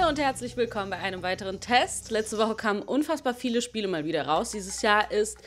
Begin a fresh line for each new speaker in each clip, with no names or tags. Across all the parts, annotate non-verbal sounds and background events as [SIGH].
Hallo und herzlich willkommen bei einem weiteren Test. Letzte Woche kamen unfassbar viele Spiele mal wieder raus. Dieses Jahr ist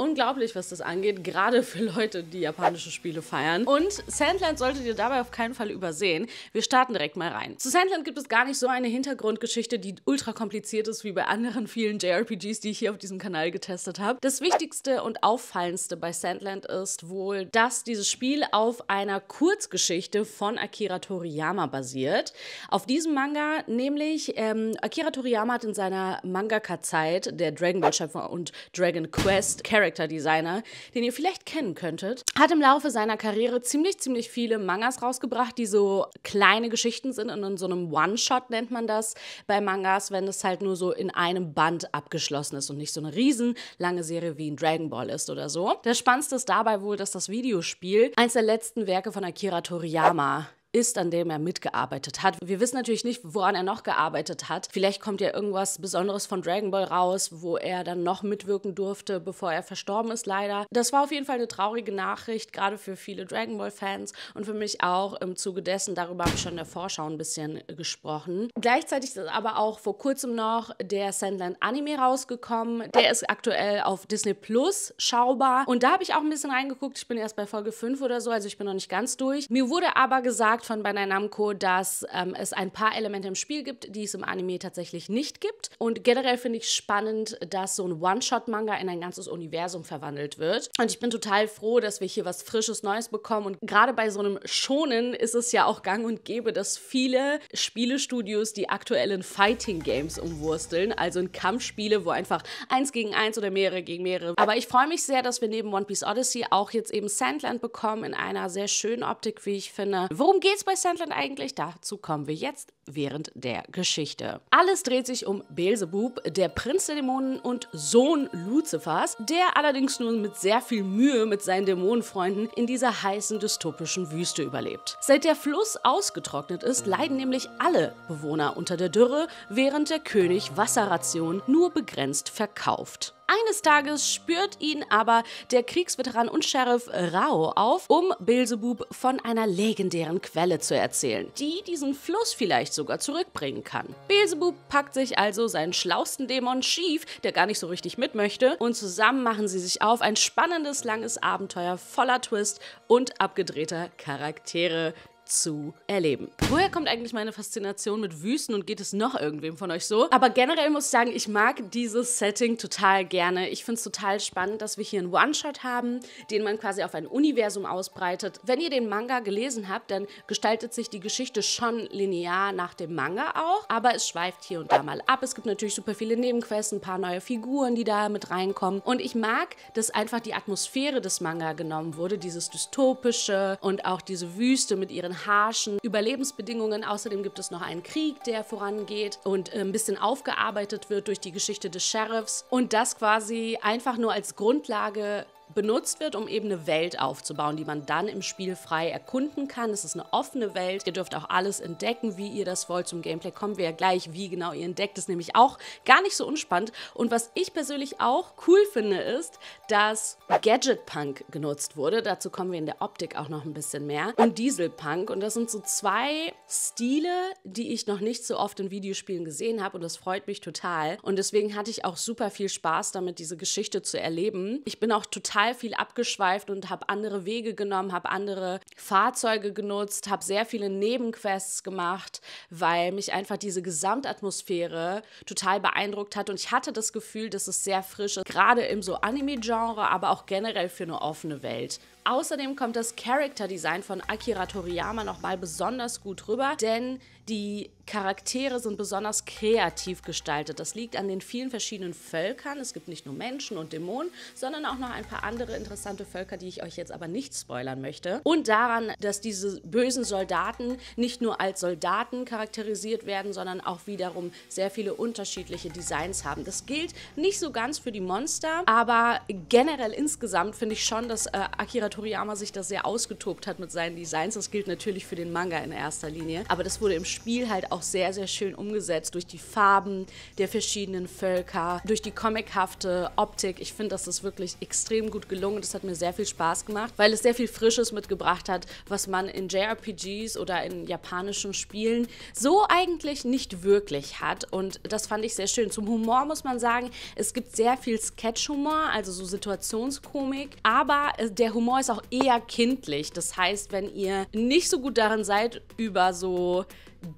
unglaublich, was das angeht, gerade für Leute, die japanische Spiele feiern. Und Sandland solltet ihr dabei auf keinen Fall übersehen. Wir starten direkt mal rein. Zu Sandland gibt es gar nicht so eine Hintergrundgeschichte, die ultra kompliziert ist wie bei anderen vielen JRPGs, die ich hier auf diesem Kanal getestet habe. Das wichtigste und auffallendste bei Sandland ist wohl, dass dieses Spiel auf einer Kurzgeschichte von Akira Toriyama basiert. Auf diesem Manga nämlich, ähm, Akira Toriyama hat in seiner Mangaka-Zeit der Dragon Ball-Schöpfer und Dragon Quest Character Character Designer, den ihr vielleicht kennen könntet, hat im Laufe seiner Karriere ziemlich, ziemlich viele Mangas rausgebracht, die so kleine Geschichten sind und in so einem One-Shot nennt man das bei Mangas, wenn es halt nur so in einem Band abgeschlossen ist und nicht so eine riesenlange Serie wie in Dragon Ball ist oder so. Das Spannendste ist dabei wohl, dass das Videospiel eins der letzten Werke von Akira Toriyama ist, an dem er mitgearbeitet hat. Wir wissen natürlich nicht, woran er noch gearbeitet hat. Vielleicht kommt ja irgendwas Besonderes von Dragon Ball raus, wo er dann noch mitwirken durfte, bevor er verstorben ist, leider. Das war auf jeden Fall eine traurige Nachricht, gerade für viele Dragon Ball-Fans und für mich auch im Zuge dessen. Darüber habe ich schon in der Vorschau ein bisschen gesprochen. Gleichzeitig ist aber auch vor kurzem noch der Sandland-Anime rausgekommen. Der ist aktuell auf Disney Plus schaubar. Und da habe ich auch ein bisschen reingeguckt. Ich bin erst bei Folge 5 oder so, also ich bin noch nicht ganz durch. Mir wurde aber gesagt, gesagt von Bandai Namco, dass ähm, es ein paar Elemente im Spiel gibt, die es im Anime tatsächlich nicht gibt. Und generell finde ich spannend, dass so ein One-Shot-Manga in ein ganzes Universum verwandelt wird. Und ich bin total froh, dass wir hier was Frisches, Neues bekommen. Und gerade bei so einem Schonen ist es ja auch gang und gäbe, dass viele Spielestudios die aktuellen Fighting-Games umwursteln. Also in Kampfspiele, wo einfach eins gegen eins oder mehrere gegen mehrere. Aber ich freue mich sehr, dass wir neben One Piece Odyssey auch jetzt eben Sandland bekommen in einer sehr schönen Optik, wie ich finde. Worum geht geht's bei Sandland eigentlich? Dazu kommen wir jetzt während der Geschichte. Alles dreht sich um Beelzebub, der Prinz der Dämonen und Sohn Luzifers, der allerdings nur mit sehr viel Mühe mit seinen Dämonenfreunden in dieser heißen dystopischen Wüste überlebt. Seit der Fluss ausgetrocknet ist, leiden nämlich alle Bewohner unter der Dürre, während der König Wasserration nur begrenzt verkauft. Eines Tages spürt ihn aber der Kriegsveteran und Sheriff Rao auf, um Beelzebub von einer legendären Quelle zu erzählen, die diesen Fluss vielleicht sogar zurückbringen kann. Beelzebub packt sich also seinen schlausten Dämon schief, der gar nicht so richtig mit möchte, und zusammen machen sie sich auf ein spannendes, langes Abenteuer voller Twist und abgedrehter Charaktere zu erleben. Woher kommt eigentlich meine Faszination mit Wüsten und geht es noch irgendwem von euch so? Aber generell muss ich sagen, ich mag dieses Setting total gerne. Ich finde es total spannend, dass wir hier einen One-Shot haben, den man quasi auf ein Universum ausbreitet. Wenn ihr den Manga gelesen habt, dann gestaltet sich die Geschichte schon linear nach dem Manga auch, aber es schweift hier und da mal ab. Es gibt natürlich super viele Nebenquests, ein paar neue Figuren, die da mit reinkommen. Und ich mag, dass einfach die Atmosphäre des Manga genommen wurde, dieses dystopische und auch diese Wüste mit ihren harschen Überlebensbedingungen. Außerdem gibt es noch einen Krieg, der vorangeht und äh, ein bisschen aufgearbeitet wird durch die Geschichte des Sheriffs. Und das quasi einfach nur als Grundlage benutzt wird, um eben eine Welt aufzubauen, die man dann im Spiel frei erkunden kann. Es ist eine offene Welt. Ihr dürft auch alles entdecken, wie ihr das wollt. Zum Gameplay kommen wir ja gleich, wie genau ihr entdeckt. Das ist nämlich auch gar nicht so unspannend. Und was ich persönlich auch cool finde, ist, dass Gadget Punk genutzt wurde. Dazu kommen wir in der Optik auch noch ein bisschen mehr. Und Diesel Punk. Und das sind so zwei Stile, die ich noch nicht so oft in Videospielen gesehen habe und das freut mich total. Und deswegen hatte ich auch super viel Spaß damit, diese Geschichte zu erleben. Ich bin auch total viel abgeschweift und habe andere Wege genommen, habe andere Fahrzeuge genutzt, habe sehr viele Nebenquests gemacht, weil mich einfach diese Gesamtatmosphäre total beeindruckt hat. Und ich hatte das Gefühl, dass es sehr frisch ist, gerade im so Anime-Genre, aber auch generell für eine offene Welt. Außerdem kommt das Character Design von Akira Toriyama nochmal besonders gut rüber, denn die Charaktere sind besonders kreativ gestaltet. Das liegt an den vielen verschiedenen Völkern. Es gibt nicht nur Menschen und Dämonen, sondern auch noch ein paar andere interessante Völker, die ich euch jetzt aber nicht spoilern möchte. Und daran, dass diese bösen Soldaten nicht nur als Soldaten charakterisiert werden, sondern auch wiederum sehr viele unterschiedliche Designs haben. Das gilt nicht so ganz für die Monster, aber generell insgesamt finde ich schon, dass äh, Akira Toriyama sich das sehr ausgetobt hat mit seinen Designs. Das gilt natürlich für den Manga in erster Linie, aber das wurde im Spiel Spiel halt auch sehr, sehr schön umgesetzt durch die Farben der verschiedenen Völker, durch die comichafte Optik. Ich finde, das ist wirklich extrem gut gelungen. Das hat mir sehr viel Spaß gemacht, weil es sehr viel Frisches mitgebracht hat, was man in JRPGs oder in japanischen Spielen so eigentlich nicht wirklich hat. Und das fand ich sehr schön. Zum Humor muss man sagen, es gibt sehr viel Sketch-Humor, also so Situationskomik, aber äh, der Humor ist auch eher kindlich. Das heißt, wenn ihr nicht so gut darin seid, über so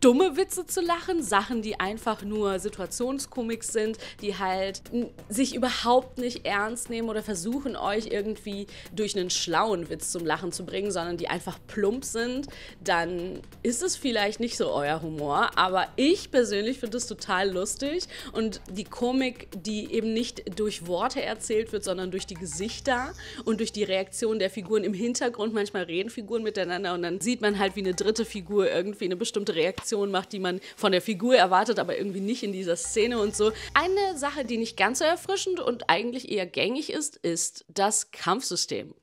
dumme Witze zu lachen, Sachen, die einfach nur Situationskomik sind, die halt sich überhaupt nicht ernst nehmen oder versuchen, euch irgendwie durch einen schlauen Witz zum Lachen zu bringen, sondern die einfach plump sind, dann ist es vielleicht nicht so euer Humor. Aber ich persönlich finde es total lustig und die Komik, die eben nicht durch Worte erzählt wird, sondern durch die Gesichter und durch die Reaktion der Figuren im Hintergrund. Manchmal reden Figuren miteinander und dann sieht man halt, wie eine dritte Figur irgendwie eine bestimmte Reaktion Reaktion macht, die man von der Figur erwartet, aber irgendwie nicht in dieser Szene und so. Eine Sache, die nicht ganz so erfrischend und eigentlich eher gängig ist, ist das Kampfsystem.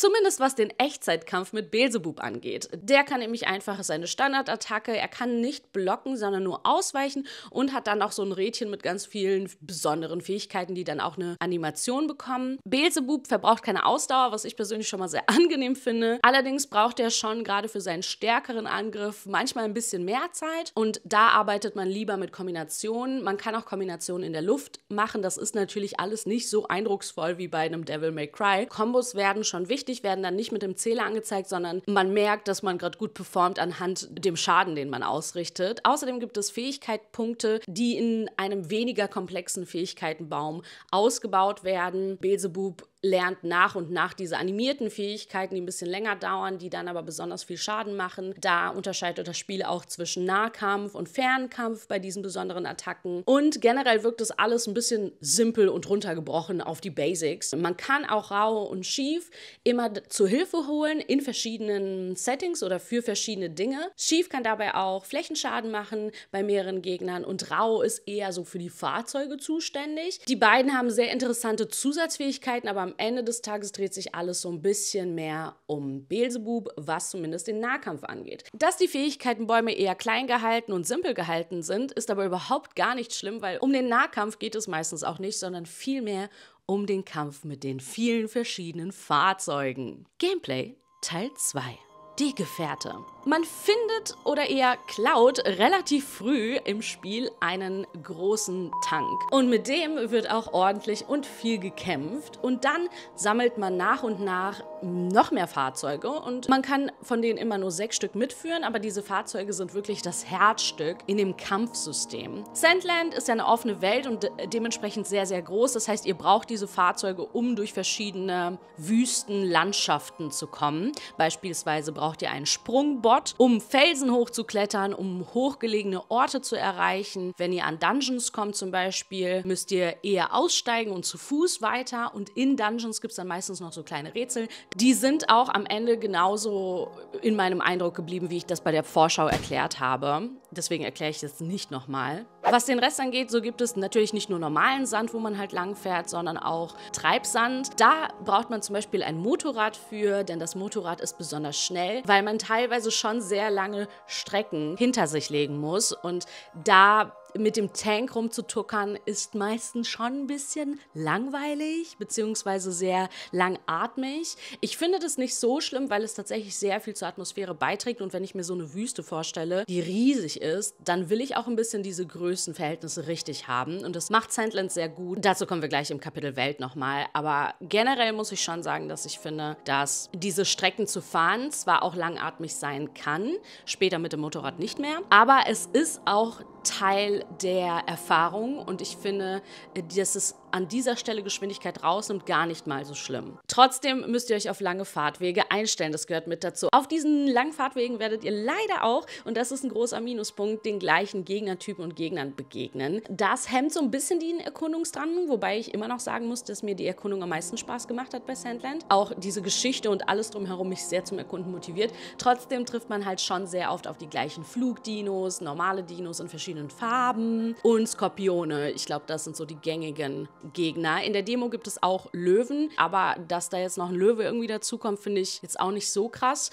Zumindest was den Echtzeitkampf mit Beelzebub angeht. Der kann nämlich einfach seine Standardattacke, er kann nicht blocken, sondern nur ausweichen und hat dann auch so ein Rädchen mit ganz vielen besonderen Fähigkeiten, die dann auch eine Animation bekommen. Beelzebub verbraucht keine Ausdauer, was ich persönlich schon mal sehr [LAUGHS] angenehm finde. Allerdings braucht er schon gerade für seinen stärkeren Angriff manchmal ein bisschen mehr Zeit und da arbeitet man lieber mit Kombinationen. Man kann auch Kombinationen in der Luft machen. Das ist natürlich alles nicht so eindrucksvoll wie bei einem Devil May Cry. Kombos werden schon wichtig tatsächlich werden dann nicht mit dem Zähler angezeigt, sondern man merkt, dass man gerade gut performt anhand dem Schaden, den man ausrichtet. Außerdem gibt es Fähigkeitspunkte, die in einem weniger komplexen Fähigkeitenbaum ausgebaut werden. Beelzebub lernt nach und nach diese animierten Fähigkeiten, die ein bisschen länger dauern, die dann aber besonders viel Schaden machen. Da unterscheidet das Spiel auch zwischen Nahkampf und Fernkampf bei diesen besonderen Attacken. Und generell wirkt das alles ein bisschen simpel und runtergebrochen auf die Basics. Man kann auch rau und schief immer zu Hilfe holen in verschiedenen Settings oder für verschiedene Dinge. Schief kann dabei auch Flächenschaden machen bei mehreren Gegnern und rau ist eher so für die Fahrzeuge zuständig. Die beiden haben sehr interessante Zusatzfähigkeiten, aber am am Ende des Tages dreht sich alles so ein bisschen mehr um Beelzebub, was zumindest den Nahkampf angeht. Dass die Fähigkeitenbäume eher klein gehalten und simpel gehalten sind, ist aber überhaupt gar nicht schlimm, weil um den Nahkampf geht es meistens auch nicht, sondern vielmehr um den Kampf mit den vielen verschiedenen Fahrzeugen. Gameplay Teil 2. Die Gefährte. Man findet oder eher klaut relativ früh im Spiel einen großen Tank. Und mit dem wird auch ordentlich und viel gekämpft. Und dann sammelt man nach und nach noch mehr Fahrzeuge. Und man kann von denen immer nur sechs Stück mitführen, aber diese Fahrzeuge sind wirklich das Herzstück in dem Kampfsystem. Sandland ist ja eine offene Welt und de dementsprechend sehr, sehr groß. Das heißt, ihr braucht diese Fahrzeuge, um durch verschiedene Wüstenlandschaften zu kommen. Beispielsweise braucht ihr einen Sprungbock Spot, um Felsen hochzuklettern, um hochgelegene Orte zu erreichen. Wenn ihr an Dungeons kommt zum Beispiel, müsst ihr eher aussteigen und zu Fuß weiter. Und in Dungeons gibt es dann meistens noch so kleine Rätsel. Die sind auch am Ende genauso in meinem Eindruck geblieben, wie ich das bei der Vorschau erklärt habe. Deswegen erkläre ich das nicht nochmal. Was den Rest angeht, so gibt es natürlich nicht nur normalen Sand, wo man halt lang fährt, sondern auch Treibsand. Da braucht man zum Beispiel ein Motorrad für, denn das Motorrad ist besonders schnell, weil man teilweise schon sehr lange Strecken hinter sich legen muss. Und da mit dem Tank rumzutuckern ist meistens schon ein bisschen langweilig beziehungsweise sehr langatmig. Ich finde das nicht so schlimm, weil es tatsächlich sehr viel zur Atmosphäre beiträgt und wenn ich mir so eine Wüste vorstelle, die riesig ist, dann will ich auch ein bisschen diese Größenverhältnisse richtig haben und das macht Sandland sehr gut. Dazu kommen wir gleich im Kapitel Welt nochmal, aber generell muss ich schon sagen, dass ich finde, dass diese Strecken zu fahren zwar auch langatmig sein kann, später mit dem Motorrad nicht mehr, aber es ist auch Teil der Erfahrung und ich finde, äh, dass es an dieser Stelle Geschwindigkeit rausnimmt, gar nicht mal so schlimm. Trotzdem müsst ihr euch auf lange Fahrtwege einstellen, das gehört mit dazu. Auf diesen langen Fahrtwegen werdet ihr leider auch, und das ist ein großer Minuspunkt, den gleichen Gegnertypen und Gegnern begegnen. Das hemmt so ein bisschen den Erkundungsdrang, wobei ich immer noch sagen muss, dass mir die Erkundung am meisten Spaß gemacht hat bei Sandland. Auch diese Geschichte und alles drumherum mich sehr zum Erkunden motiviert. Trotzdem trifft man halt schon sehr oft auf die gleichen Flugdinos, normale Dinos in verschiedenen Farben und Skorpione. Ich glaube, das sind so die gängigen Gegner. In der Demo gibt es auch Löwen, aber dass da jetzt noch ein Löwe irgendwie dazukommt, finde ich jetzt auch nicht so krass.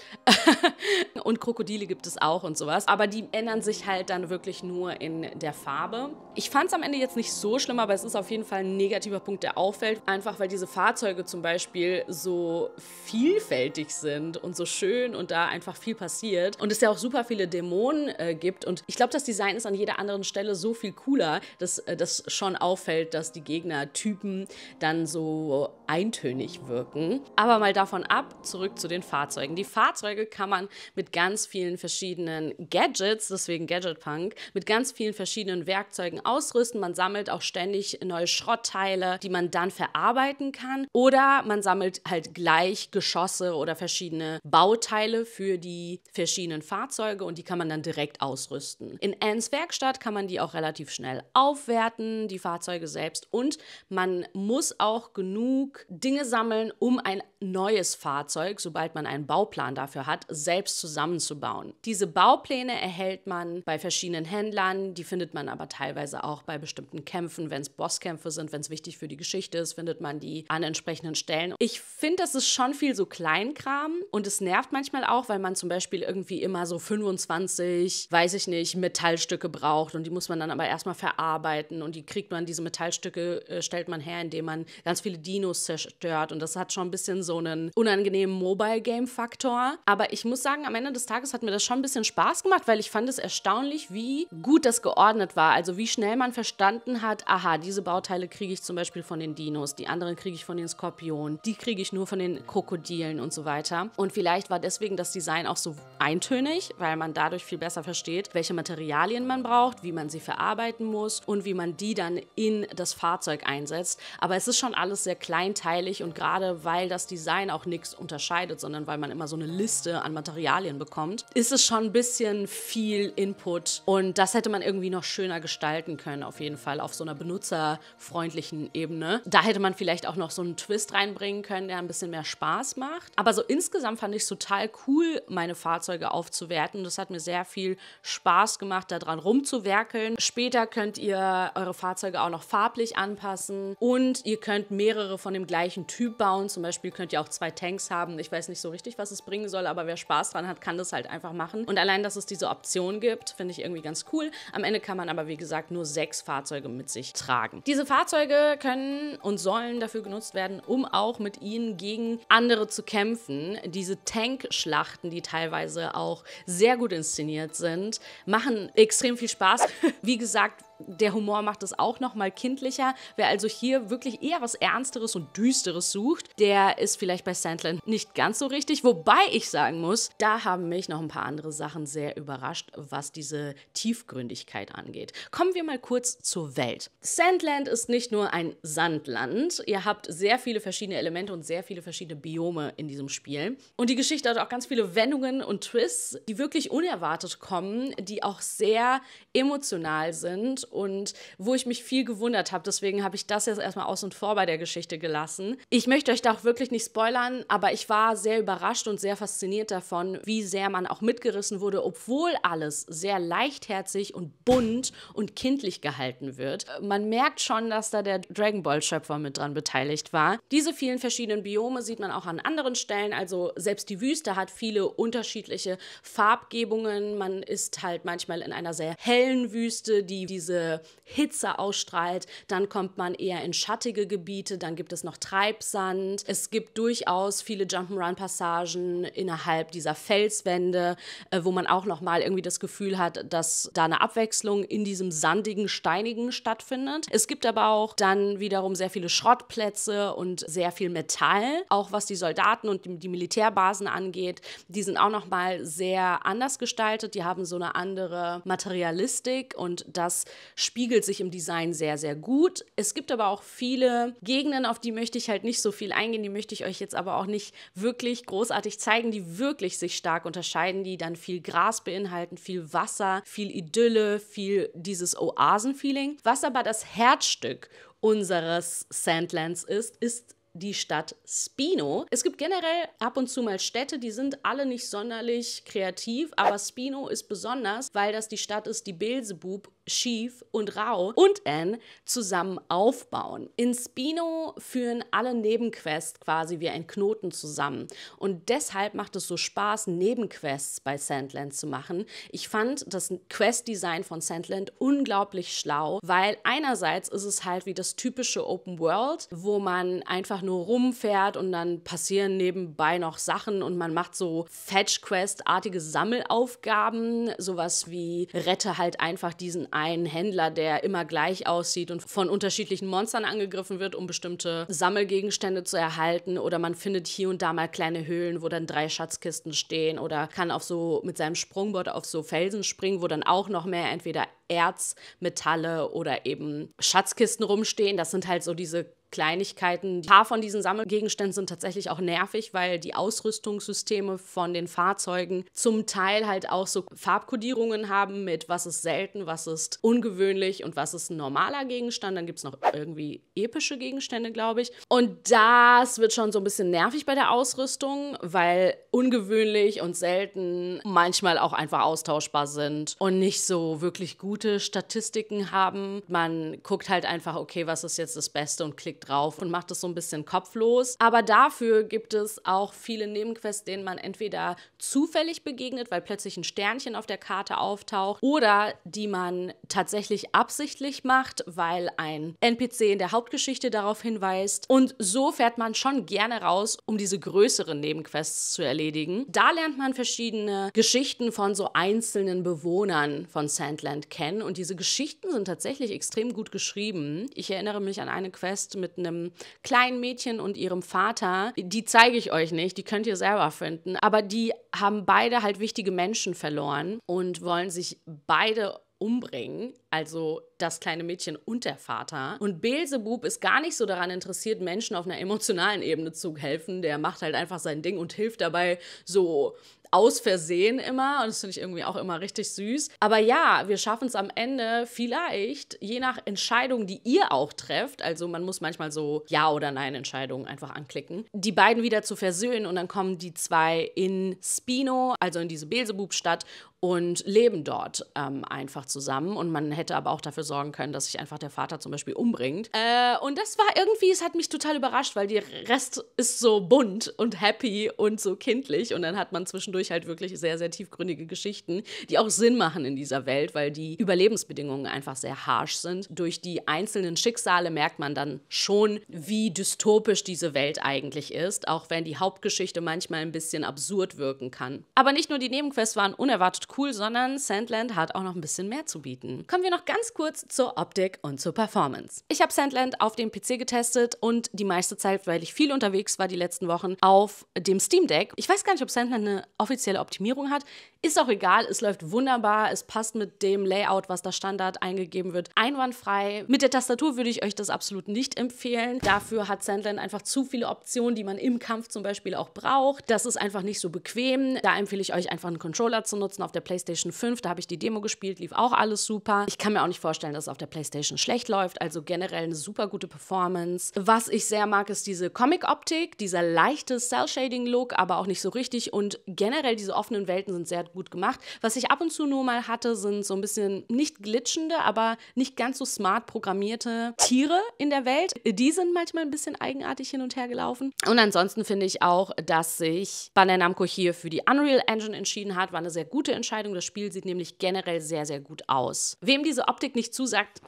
[LAUGHS] und Krokodile gibt es auch und sowas. Aber die ändern sich halt dann wirklich nur in der Farbe. Ich fand es am Ende jetzt nicht so schlimm, aber es ist auf jeden Fall ein negativer Punkt, der auffällt. Einfach weil diese Fahrzeuge zum Beispiel so vielfältig sind und so schön und da einfach viel passiert. Und es ja auch super viele Dämonen äh, gibt. Und ich glaube, das Design ist an jeder anderen Stelle so viel cooler, dass äh, das schon auffällt, dass die Gegner Männertypen dann so eintönig wirken. Aber mal davon ab, zurück zu den Fahrzeugen. Die Fahrzeuge kann man mit ganz vielen verschiedenen Gadgets, deswegen Gadget Punk, mit ganz vielen verschiedenen Werkzeugen ausrüsten. Man sammelt auch ständig neue Schrottteile, die man dann verarbeiten kann. Oder man sammelt halt gleich Geschosse oder verschiedene Bauteile für die verschiedenen Fahrzeuge und die kann man dann direkt ausrüsten. In Anns Werkstatt kann man die auch relativ schnell aufwerten, die Fahrzeuge selbst. Und man muss auch genug Dinge sammeln, um ein neues Fahrzeug, sobald man einen Bauplan dafür hat, selbst zusammenzubauen. Diese Baupläne erhält man bei verschiedenen Händlern, die findet man aber teilweise auch bei bestimmten Kämpfen, wenn es Bosskämpfe sind, wenn es wichtig für die Geschichte ist, findet man die an entsprechenden Stellen. Ich finde, das ist schon viel so Kleinkram und es nervt manchmal auch, weil man zum Beispiel irgendwie immer so 25, weiß ich nicht, Metallstücke braucht und die muss man dann aber erstmal verarbeiten und die kriegt man, diese Metallstücke äh, stellt man her, indem man ganz viele Dinos zerstört und das hat schon ein bisschen so einen unangenehmen Mobile-Game-Faktor. Aber ich muss sagen, am Ende des Tages hat mir das schon ein bisschen Spaß gemacht, weil ich fand es erstaunlich, wie gut das geordnet war. Also wie schnell man verstanden hat, aha, diese Bauteile kriege ich zum Beispiel von den Dinos, die anderen kriege ich von den Skorpionen, die kriege ich nur von den Krokodilen und so weiter. Und vielleicht war deswegen das Design auch so eintönig, weil man dadurch viel besser versteht, welche Materialien man braucht, wie man sie verarbeiten muss und wie man die dann in das Fahrzeug einsetzt. Aber es ist schon alles sehr klein kleinteilig und gerade weil das Design auch nichts unterscheidet, sondern weil man immer so eine Liste an Materialien bekommt, ist es schon ein bisschen viel Input und das hätte man irgendwie noch schöner gestalten können, auf jeden Fall auf so einer benutzerfreundlichen Ebene. Da hätte man vielleicht auch noch so einen Twist reinbringen können, der ein bisschen mehr Spaß macht. Aber so insgesamt fand ich es total cool, meine Fahrzeuge aufzuwerten. Das hat mir sehr viel Spaß gemacht, daran rumzuwerkeln. Später könnt ihr eure Fahrzeuge auch noch farblich anpassen und ihr könnt mehrere von dem gleichen Typ bauen. Zum Beispiel könnt ihr auch zwei Tanks haben. Ich weiß nicht so richtig, was es bringen soll, aber wer Spaß dran hat, kann das halt einfach machen. Und allein, dass es diese Option gibt, finde ich irgendwie ganz cool. Am Ende kann man aber, wie gesagt, nur sechs Fahrzeuge mit sich tragen. Diese Fahrzeuge können und sollen dafür genutzt werden, um auch mit ihnen gegen andere zu kämpfen. Diese Tankschlachten, die teilweise auch sehr gut inszeniert sind, machen extrem viel Spaß. [LAUGHS] Wie gesagt, der Humor macht es auch nochmal kindlicher. Wer also hier wirklich eher was Ernsteres und Düsteres sucht, der ist vielleicht bei Sandland nicht ganz so richtig. Wobei ich sagen muss, da haben mich noch ein paar andere Sachen sehr überrascht, was diese Tiefgründigkeit angeht. Kommen wir mal kurz zur Welt. Sandland ist nicht nur ein Sandland. Ihr habt sehr viele verschiedene Elemente und sehr viele verschiedene Biome in diesem Spiel. Und die Geschichte hat auch ganz viele Wendungen und Twists, die wirklich unerwartet kommen, die auch sehr emotional sind und wo ich mich viel gewundert habe. Deswegen habe ich das jetzt erstmal aus und vor bei der Geschichte gelassen. Ich möchte euch da auch wirklich nicht spoilern, aber ich war sehr überrascht und sehr fasziniert davon, wie sehr man auch mitgerissen wurde, obwohl alles sehr leichtherzig und bunt und kindlich gehalten wird. Man merkt schon, dass da der Dragon Ball-Schöpfer mit dran beteiligt war. Diese vielen verschiedenen Biome sieht man auch an anderen Stellen. Also selbst die Wüste hat viele unterschiedliche Farbgebungen. Man ist halt manchmal in einer sehr hellen Wüste, die diese diese Hitze ausstrahlt. Dann kommt man eher in schattige Gebiete, dann gibt es noch Treibsand. Es gibt durchaus viele Jump'n'Run-Passagen innerhalb dieser Felswände, äh, wo man auch nochmal irgendwie das Gefühl hat, dass da eine Abwechslung in diesem sandigen, steinigen stattfindet. Es gibt aber auch dann wiederum sehr viele Schrottplätze und sehr viel Metall, auch was die Soldaten und die Militärbasen angeht. Die sind auch nochmal sehr anders gestaltet, die haben so eine andere Materialistik und das spiegelt sich im Design sehr, sehr gut. Es gibt aber auch viele Gegenden, auf die möchte ich halt nicht so viel eingehen, die möchte ich euch jetzt aber auch nicht wirklich großartig zeigen, die wirklich sich stark unterscheiden, die dann viel Gras beinhalten, viel Wasser, viel Idylle, viel dieses Oasenfeeling. Was aber das Herzstück unseres Sandlands ist, ist die Stadt Spino. Es gibt generell ab und zu mal Städte, die sind alle nicht sonderlich kreativ, aber Spino ist besonders, weil das die Stadt ist, die Beelzebub schief und rau und Anne zusammen aufbauen. In Spino führen alle Nebenquests quasi wie ein Knoten zusammen und deshalb macht es so Spaß, Nebenquests bei Sandland zu machen. Ich fand das Quest-Design von Sandland unglaublich schlau, weil einerseits ist es halt wie das typische Open World, wo man einfach nur rumfährt und dann passieren nebenbei noch Sachen und man macht so Fetch-Quest-artige Sammelaufgaben, sowas wie rette halt einfach diesen ein Händler, der immer gleich aussieht und von unterschiedlichen Monstern angegriffen wird, um bestimmte Sammelgegenstände zu erhalten. Oder man findet hier und da mal kleine Höhlen, wo dann drei Schatzkisten stehen. Oder kann auf so mit seinem Sprungbord auf so Felsen springen, wo dann auch noch mehr entweder Erz, Metalle oder eben Schatzkisten rumstehen. Das sind halt so diese Kleinigkeiten. Ein paar von diesen Sammelgegenständen sind tatsächlich auch nervig, weil die Ausrüstungssysteme von den Fahrzeugen zum Teil halt auch so Farbkodierungen haben mit was ist selten, was ist ungewöhnlich und was ist ein normaler Gegenstand. Dann gibt es noch irgendwie epische Gegenstände, glaube ich. Und das wird schon so ein bisschen nervig bei der Ausrüstung, weil ungewöhnlich und selten manchmal auch einfach austauschbar sind und nicht so wirklich gute Statistiken haben. Man guckt halt einfach, okay, was ist jetzt das Beste und klickt Logik drauf und macht es so ein bisschen kopflos. Aber dafür gibt es auch viele Nebenquests, denen man entweder zufällig begegnet, weil plötzlich ein Sternchen auf der Karte auftaucht, oder die man tatsächlich absichtlich macht, weil ein NPC in der Hauptgeschichte darauf hinweist. Und so fährt man schon gerne raus, um diese größeren Nebenquests zu erledigen. Da lernt man verschiedene Geschichten von so einzelnen Bewohnern von Sandland kennen. Und diese Geschichten sind tatsächlich extrem gut geschrieben. Ich erinnere mich an eine Quest mit mit einem kleinen Mädchen und ihrem Vater. Die zeige ich euch nicht, die könnt ihr selber finden. Aber die haben beide halt wichtige Menschen verloren und wollen sich beide umbringen, also das kleine Mädchen und der Vater. Und Beelzebub ist gar nicht so daran interessiert, Menschen auf einer emotionalen Ebene zu helfen. Der macht halt einfach sein Ding und hilft dabei so aus Versehen immer. Und das finde ich irgendwie auch immer richtig süß. Aber ja, wir schaffen es am Ende vielleicht, je nach Entscheidung, die ihr auch trefft, also man muss manchmal so Ja- oder Nein-Entscheidungen einfach anklicken, die beiden wieder zu versöhnen. Und dann kommen die zwei in Spino, also in diese Belzebub-Stadt, und leben dort ähm, einfach zusammen. Und man hätte aber auch dafür sorgen können, dass sich einfach der Vater zum Beispiel umbringt. Äh, und das war irgendwie, es hat mich total überrascht, weil der Rest ist so bunt und happy und so kindlich. Und dann hat man zwischendurch halt wirklich sehr, sehr tiefgründige Geschichten, die auch Sinn machen in dieser Welt, weil die Überlebensbedingungen einfach sehr harsch sind. Durch die einzelnen Schicksale merkt man dann schon, wie dystopisch diese Welt eigentlich ist, auch wenn die Hauptgeschichte manchmal ein bisschen absurd wirken kann. Aber nicht nur die Nebenquests waren unerwartet cool, cool, sondern Sandland hat auch noch ein bisschen mehr zu bieten. Kommen wir noch ganz kurz zur Optik und zur Performance. Ich habe Sandland auf dem PC getestet und die meiste Zeit, weil ich viel unterwegs war die letzten Wochen, auf dem Steam Deck. Ich weiß gar nicht, ob Sandland eine offizielle Optimierung hat. Ist auch egal, es läuft wunderbar, es passt mit dem Layout, was da Standard eingegeben wird, einwandfrei. Mit der Tastatur würde ich euch das absolut nicht empfehlen. Dafür hat Sandland einfach zu viele Optionen, die man im Kampf zum Beispiel auch braucht. Das ist einfach nicht so bequem. Da empfehle ich euch einfach einen Controller zu nutzen auf der PlayStation 5, da habe ich die Demo gespielt, lief auch alles super. Ich kann mir auch nicht vorstellen, dass es auf der PlayStation schlecht läuft, also generell eine super gute Performance. Was ich sehr mag, ist diese Comic-Optik, dieser leichte Cell-Shading-Look, aber auch nicht so richtig und generell diese offenen Welten sind sehr gut gemacht. Was ich ab und zu nur mal hatte, sind so ein bisschen nicht glitschende, aber nicht ganz so smart programmierte Tiere in der Welt. Die sind manchmal ein bisschen eigenartig hin und her gelaufen. Und ansonsten finde ich auch, dass sich Bandai Namco hier für die Unreal Engine entschieden hat, war eine sehr gute Entscheidung Entscheidung. Das Spiel sieht nämlich generell sehr, sehr gut aus. Wem diese Optik nicht zusagt,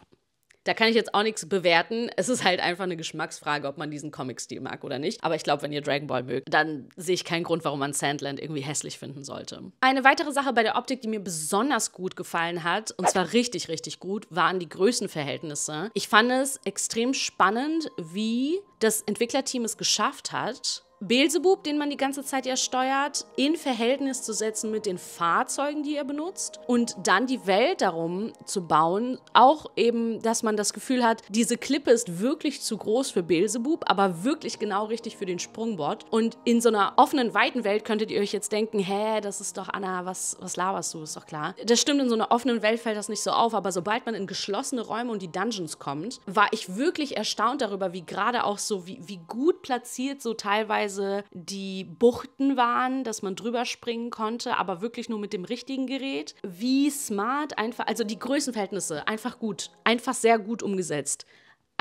da kann ich jetzt auch nichts bewerten. Es ist halt einfach eine Geschmacksfrage, ob man diesen Comic-Stil mag oder nicht. Aber ich glaube, wenn ihr Dragon Ball mögt, dann sehe ich keinen Grund, warum man Sandland irgendwie hässlich finden sollte. Eine weitere Sache bei der Optik, die mir besonders gut gefallen hat, und zwar richtig, richtig gut, waren die Größenverhältnisse. Ich fand es extrem spannend, wie das Entwicklerteam es geschafft hat, Beelzebub, den man die ganze Zeit ja steuert, in Verhältnis zu setzen mit den Fahrzeugen, die er benutzt und dann die Welt darum zu bauen. Auch eben, dass man das Gefühl hat, diese Klippe ist wirklich zu groß für Beelzebub, aber wirklich genau richtig für den Sprungbord. Und in so einer offenen, weiten Welt könntet ihr euch jetzt denken, hä, das ist doch Anna, was, was laberst du, ist doch klar. Das stimmt, in so einer offenen Welt fällt das nicht so auf, aber sobald man in geschlossene Räume und die Dungeons kommt, war ich wirklich erstaunt darüber, wie gerade auch so, wie, wie gut platziert so teilweise teilweise die Buchten waren, dass man drüber springen konnte, aber wirklich nur mit dem richtigen Gerät. Wie smart einfach, also die Größenverhältnisse einfach gut, einfach sehr gut umgesetzt.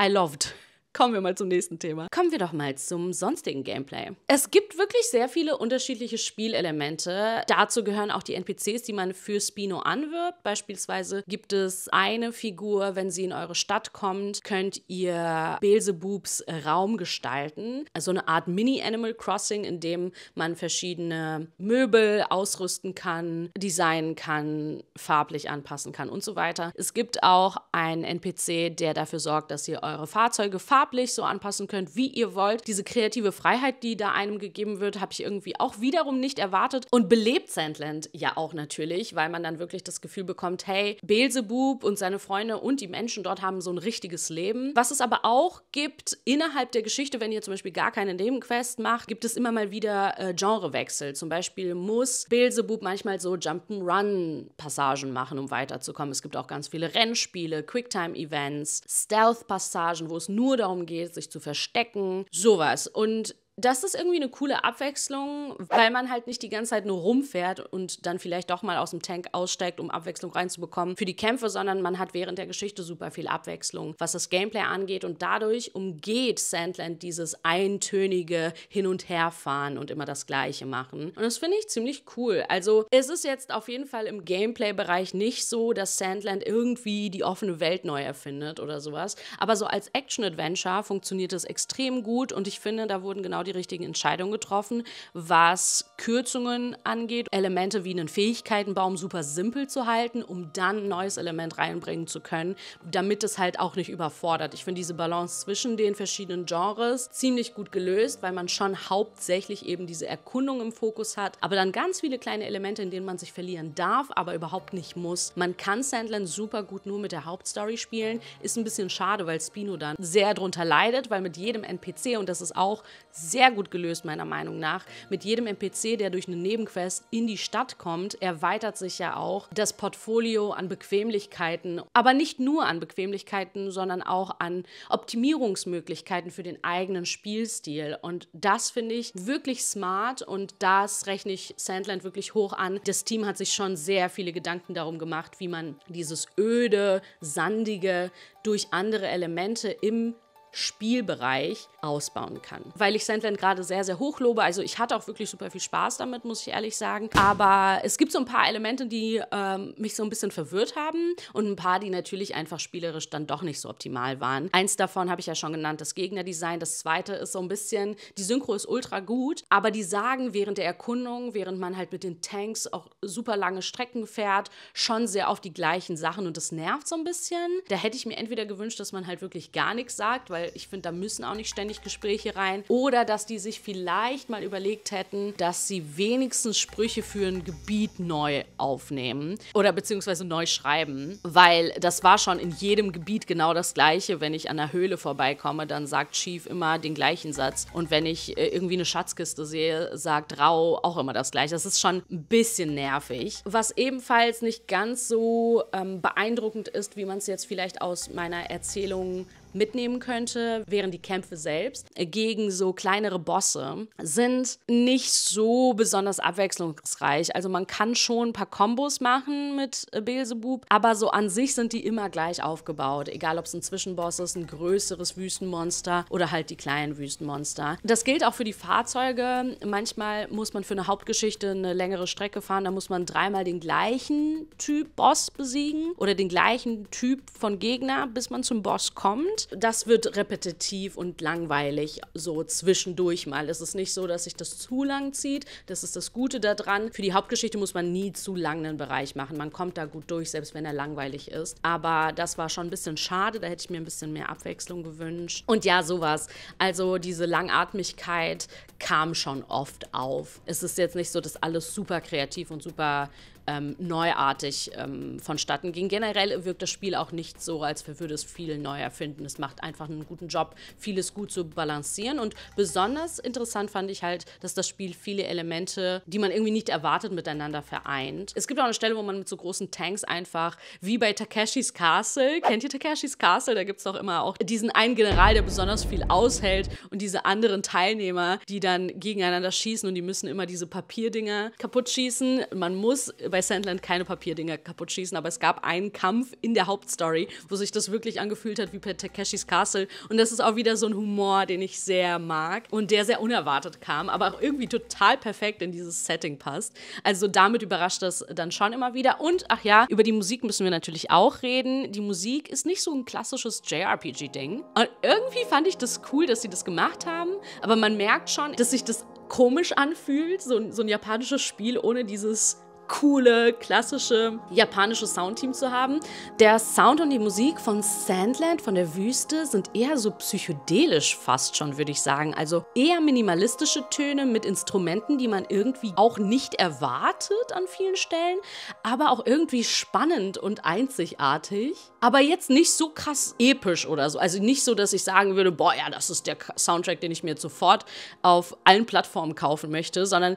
I loved. Kommen wir mal zum nächsten Thema. Kommen wir doch mal zum sonstigen Gameplay. Es gibt wirklich sehr viele unterschiedliche Spielelemente. Dazu gehören auch die NPCs, die man für Spino anwirbt. Beispielsweise gibt es eine Figur, wenn sie in eure Stadt kommt, könnt ihr Beelzebubs Raum gestalten. Also eine Art Mini-Animal Crossing, in dem man verschiedene Möbel ausrüsten kann, designen kann, farblich anpassen kann und so weiter. Es gibt auch einen NPC, der dafür sorgt, dass ihr eure Fahrzeuge fahrt farblich so anpassen könnt, wie ihr wollt. Diese kreative Freiheit, die da einem gegeben wird, habe ich irgendwie auch wiederum nicht erwartet und belebt Sandland ja auch natürlich, weil man dann wirklich das Gefühl bekommt, hey, Beelzebub und seine Freunde und die Menschen dort haben so ein richtiges Leben. Was es aber auch gibt innerhalb der Geschichte, wenn ihr zum Beispiel gar keine Nebenquest macht, gibt es immer mal wieder äh, Genrewechsel. Zum Beispiel muss Beelzebub manchmal so Jump'n'Run-Passagen machen, um weiterzukommen. Es gibt auch ganz viele Rennspiele, Quicktime-Events, Stealth-Passagen, wo es nur darum darum geht, sich zu verstecken, sowas. Und das ist irgendwie eine coole Abwechslung, weil man halt nicht die ganze Zeit nur rumfährt und dann vielleicht doch mal aus dem Tank aussteigt, um Abwechslung reinzubekommen für die Kämpfe, sondern man hat während der Geschichte super viel Abwechslung, was das Gameplay angeht und dadurch umgeht Sandland dieses eintönige Hin- und Herfahren und immer das Gleiche machen. Und das finde ich ziemlich cool. Also es ist jetzt auf jeden Fall im Gameplay-Bereich nicht so, dass Sandland irgendwie die offene Welt neu erfindet oder sowas, aber so als Action-Adventure funktioniert es extrem gut und ich finde, da wurden genau die die richtigen Entscheidungen getroffen, was Kürzungen angeht, Elemente wie einen Fähigkeitenbaum super simpel zu halten, um dann ein neues Element reinbringen zu können, damit es halt auch nicht überfordert. Ich finde diese Balance zwischen den verschiedenen Genres ziemlich gut gelöst, weil man schon hauptsächlich eben diese Erkundung im Fokus hat, aber dann ganz viele kleine Elemente, in denen man sich verlieren darf, aber überhaupt nicht muss. Man kann Sandland super gut nur mit der Hauptstory spielen, ist ein bisschen schade, weil Spino dann sehr drunter leidet, weil mit jedem NPC, und das ist auch sehr sehr gut gelöst, meiner Meinung nach. Mit jedem NPC, der durch eine Nebenquest in die Stadt kommt, erweitert sich ja auch das Portfolio an Bequemlichkeiten. Aber nicht nur an Bequemlichkeiten, sondern auch an Optimierungsmöglichkeiten für den eigenen Spielstil. Und das finde ich wirklich smart und das rechne ich Sandland wirklich hoch an. Das Team hat sich schon sehr viele Gedanken darum gemacht, wie man dieses öde, sandige durch andere Elemente im Spielbereich ausbauen kann. Weil ich Sandland gerade sehr, sehr hoch lobe. Also ich hatte auch wirklich super viel Spaß damit, muss ich ehrlich sagen. Aber es gibt so ein paar Elemente, die ähm, mich so ein bisschen verwirrt haben und ein paar, die natürlich einfach spielerisch dann doch nicht so optimal waren. Eins davon habe ich ja schon genannt, das Gegnerdesign. Das zweite ist so ein bisschen, die Synchro ist ultra gut, aber die sagen während der Erkundung, während man halt mit den Tanks auch super lange Strecken fährt, schon sehr oft die gleichen Sachen und das nervt so ein bisschen. Da hätte ich mir entweder gewünscht, dass man halt wirklich gar nichts sagt, weil weil ich finde, da müssen auch nicht ständig Gespräche rein. Oder dass die sich vielleicht mal überlegt hätten, dass sie wenigstens Sprüche für ein Gebiet neu aufnehmen oder beziehungsweise neu schreiben, weil das war schon in jedem Gebiet genau das Gleiche. Wenn ich an der Höhle vorbeikomme, dann sagt Chief immer den gleichen Satz. Und wenn ich äh, irgendwie eine Schatzkiste sehe, sagt Rau auch immer das Gleiche. Das ist schon ein bisschen nervig. Was ebenfalls nicht ganz so ähm, beeindruckend ist, wie man es jetzt vielleicht aus meiner Erzählung mitnehmen könnte, wären die Kämpfe selbst gegen so kleinere Bosse sind nicht so besonders abwechslungsreich. Also man kann schon ein paar Kombos machen mit äh, Beelzebub, aber so an sich sind die immer gleich aufgebaut. Egal, ob es ein Zwischenboss ist, ein größeres Wüstenmonster oder halt die kleinen Wüstenmonster. Das gilt auch für die Fahrzeuge. Manchmal muss man für eine Hauptgeschichte eine längere Strecke fahren, da muss man dreimal den gleichen Typ Boss besiegen oder den gleichen Typ von Gegner, bis man zum Boss kommt das wird repetitiv und langweilig so zwischendurch mal. Es ist nicht so, dass sich das zu lang zieht. Das ist das Gute daran. Für die Hauptgeschichte muss man nie zu lang einen Bereich machen. Man kommt da gut durch, selbst wenn er langweilig ist. Aber das war schon ein bisschen schade. Da hätte ich mir ein bisschen mehr Abwechslung gewünscht. Und ja, sowas. Also diese Langatmigkeit kam schon oft auf. Es ist jetzt nicht so, dass alles super kreativ und super ähm, neuartig ähm, vonstatten ging. Generell wirkt das Spiel auch nicht so, als würde es viel neu erfinden. Es macht einfach einen guten Job, vieles gut zu balancieren. Und besonders interessant fand ich halt, dass das Spiel viele Elemente, die man irgendwie nicht erwartet, miteinander vereint. Es gibt auch eine Stelle, wo man mit so großen Tanks einfach, wie bei Takeshis Castle, kennt ihr Takeshis Castle? Da gibt es doch immer auch diesen einen General, der besonders viel aushält und diese anderen Teilnehmer, die dann gegeneinander schießen und die müssen immer diese Papierdinger kaputt schießen. Man muss bei bei Sandland keine Papierdinger kaputt schießen, aber es gab einen Kampf in der Hauptstory, wo sich das wirklich angefühlt hat wie bei Takeshis Castle. Und das ist auch wieder so ein Humor, den ich sehr mag und der sehr unerwartet kam, aber auch irgendwie total perfekt in dieses Setting passt. Also damit überrascht das dann schon immer wieder. Und ach ja, über die Musik müssen wir natürlich auch reden. Die Musik ist nicht so ein klassisches JRPG-Ding. Und irgendwie fand ich das cool, dass sie das gemacht haben, aber man merkt schon, dass sich das komisch anfühlt, so, so ein japanisches Spiel ohne dieses coole, klassische japanische Soundteam zu haben. Der Sound und die Musik von Sandland, von der Wüste, sind eher so psychedelisch fast schon, würde ich sagen. Also eher minimalistische Töne mit Instrumenten, die man irgendwie auch nicht erwartet an vielen Stellen, aber auch irgendwie spannend und einzigartig. Aber jetzt nicht so krass episch oder so. Also nicht so, dass ich sagen würde, boah, ja, das ist der Soundtrack, den ich mir jetzt sofort auf allen Plattformen kaufen möchte, sondern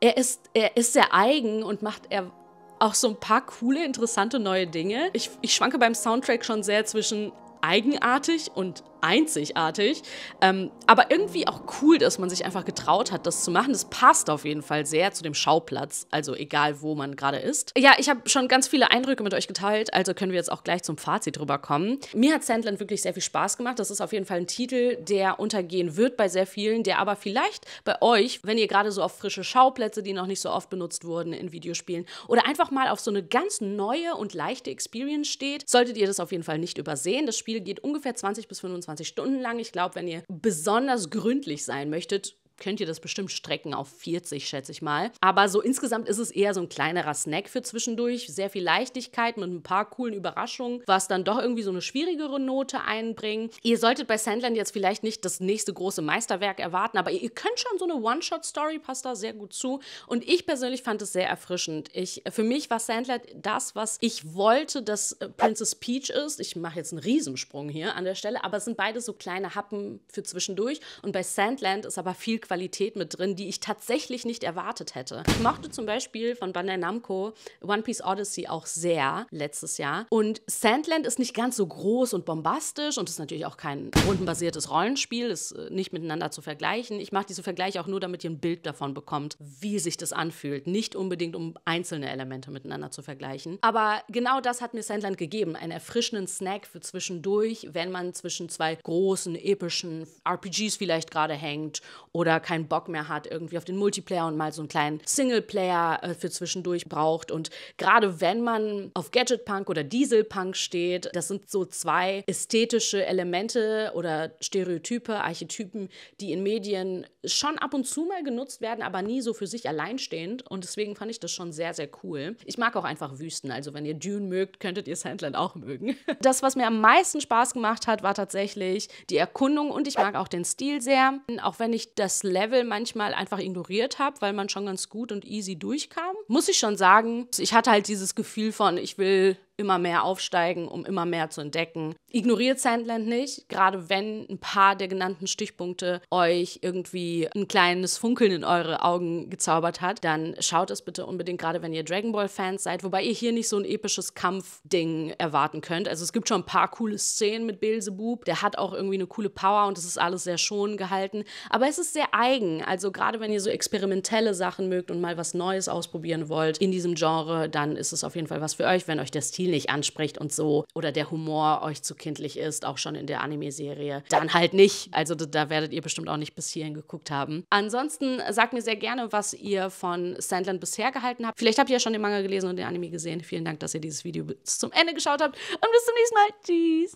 er ist, er ist sehr eigen und macht er auch so ein paar coole, interessante neue Dinge. Ich, ich schwanke beim Soundtrack schon sehr zwischen eigenartig und einzigartig. Ähm, aber irgendwie auch cool, dass man sich einfach getraut hat, das zu machen. Das passt auf jeden Fall sehr zu dem Schauplatz, also egal wo man gerade ist. Ja, ich habe schon ganz viele Eindrücke mit euch geteilt, also können wir jetzt auch gleich zum Fazit drüber kommen. Mir hat Sandland wirklich sehr viel Spaß gemacht. Das ist auf jeden Fall ein Titel, der untergehen wird bei sehr vielen, der aber vielleicht bei euch, wenn ihr gerade so auf frische Schauplätze, die noch nicht so oft benutzt wurden in Videospielen oder einfach mal auf so eine ganz neue und leichte Experience steht, solltet ihr das auf jeden Fall nicht übersehen. Das Spiel geht ungefähr 20 bis 25 24 Stunden lang. Ich glaube, wenn ihr besonders gründlich sein möchtet, könnt ihr das bestimmt strecken auf 40, schätze ich mal. Aber so insgesamt ist es eher so ein kleinerer Snack für zwischendurch. Sehr viel Leichtigkeit mit ein paar coolen Überraschungen, was dann doch irgendwie so eine schwierigere Note einbringt. Ihr solltet bei Sandland jetzt vielleicht nicht das nächste große Meisterwerk erwarten, aber ihr könnt schon so eine One-Shot-Story passt da sehr gut zu. Und ich persönlich fand es sehr erfrischend. Ich, für mich war Sandland das, was ich wollte, dass äh, Princess Peach ist. Ich mache jetzt einen Riesensprung hier an der Stelle, aber es sind beide so kleine Happen für zwischendurch. Und bei Sandland ist aber viel Qualität mit drin, die ich tatsächlich nicht erwartet hätte. Ich mochte zum Beispiel von Bandai Namco One Piece Odyssey auch sehr letztes Jahr. Und Sandland ist nicht ganz so groß und bombastisch und ist natürlich auch kein rundenbasiertes Rollenspiel, ist äh, nicht miteinander zu vergleichen. Ich mache diese Vergleiche auch nur, damit ihr ein Bild davon bekommt, wie sich das anfühlt. Nicht unbedingt, um einzelne Elemente miteinander zu vergleichen. Aber genau das hat mir Sandland gegeben. Einen erfrischenden Snack für zwischendurch, wenn man zwischen zwei großen, epischen RPGs vielleicht gerade hängt oder keinen Bock mehr hat irgendwie auf den Multiplayer und mal so einen kleinen Singleplayer äh, für zwischendurch braucht. Und gerade wenn man auf Gadget Punk oder Diesel Punk steht, das sind so zwei ästhetische Elemente oder Stereotype, Archetypen, die in Medien schon ab und zu mal genutzt werden, aber nie so für sich alleinstehend. Und deswegen fand ich das schon sehr, sehr cool. Ich mag auch einfach Wüsten. Also wenn ihr Dune mögt, könntet ihr Sandland auch mögen. [LAUGHS] Das, was mir am meisten Spaß gemacht hat, war tatsächlich die Erkundung und ich mag auch den Stil sehr. Auch wenn ich das Level manchmal einfach ignoriert habe, weil man schon ganz gut und easy durchkam. Muss ich schon sagen, ich hatte halt dieses Gefühl von, ich will immer mehr aufsteigen, um immer mehr zu entdecken. Ignoriert Sandland nicht, gerade wenn ein paar der genannten Stichpunkte euch irgendwie ein kleines Funkeln in eure Augen gezaubert hat, dann schaut es bitte unbedingt, gerade wenn ihr Dragon Ball Fans seid, wobei ihr hier nicht so ein episches Kampfding erwarten könnt. Also es gibt schon ein paar coole Szenen mit Beelzebub, der hat auch irgendwie eine coole Power und es ist alles sehr schon gehalten, aber es ist sehr eigen. Also gerade wenn ihr so experimentelle Sachen mögt und mal was Neues ausprobieren wollt in diesem Genre, dann ist es auf jeden Fall was für euch, wenn euch der Stil nicht anspricht und so oder der Humor euch zu kindlich ist, auch schon in der Anime-Serie, dann halt nicht. Also da werdet ihr bestimmt auch nicht bis hierhin geguckt haben. Ansonsten sagt mir sehr gerne, was ihr von Sandland bisher gehalten habt. Vielleicht habt ihr ja schon den Manga gelesen und den Anime gesehen. Vielen Dank, dass ihr dieses Video bis zum Ende geschaut habt und bis zum nächsten Mal. Tschüss!